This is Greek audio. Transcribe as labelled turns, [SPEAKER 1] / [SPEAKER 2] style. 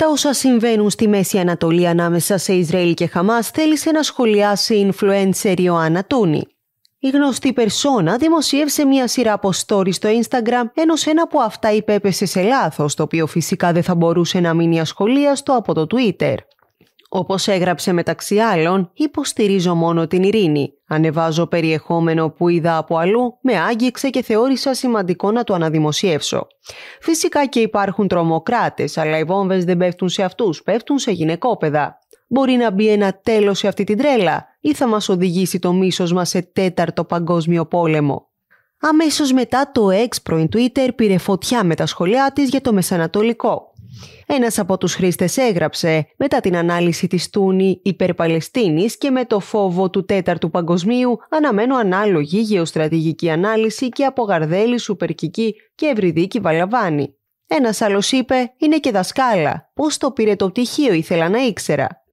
[SPEAKER 1] Τα όσα συμβαίνουν στη Μέση Ανατολή ανάμεσα σε Ισραήλ και Χαμάς θέλησε να σχολιάσει η influencer Ιωάννα Τούνη. Η γνωστή περσόνα δημοσίευσε μία σειρά από stories στο Instagram, ενώ σε ένα από αυτά υπέπεσε σε λάθος, το οποίο φυσικά δεν θα μπορούσε να μείνει ασχολίαστο από το Twitter. Όπως έγραψε μεταξύ άλλων, υποστηρίζω μόνο την ειρήνη. Ανεβάζω περιεχόμενο που είδα από αλλού, με άγγιξε και θεώρησα σημαντικό να το αναδημοσιεύσω. Φυσικά και υπάρχουν τρομοκράτες, αλλά οι βόμβες δεν πέφτουν σε αυτούς, πέφτουν σε γυναικόπαιδα. Μπορεί να μπει ένα τέλος σε αυτή την τρέλα ή θα μας οδηγήσει το μίσος μας σε τέταρτο παγκόσμιο πόλεμο. Αμέσως μετά το ex πρώην Twitter πήρε φωτιά με τα σχολιά της για το μεσανατολικό. Ένας από τους χρήστες έγραψε μετά την ανάλυση της Τούνη υπερπαλαιστίνης και με το φόβο του τέταρτου παγκοσμίου αναμένω ανάλογη γεωστρατηγική ανάλυση και από Γαρδέλη, Σουπερκική και Ευρυδίκη Βαλαβάνη. Ένας άλλος είπε «Είναι και δασκάλα. Πώς το πήρε το πτυχίο ήθελα να ήξερα».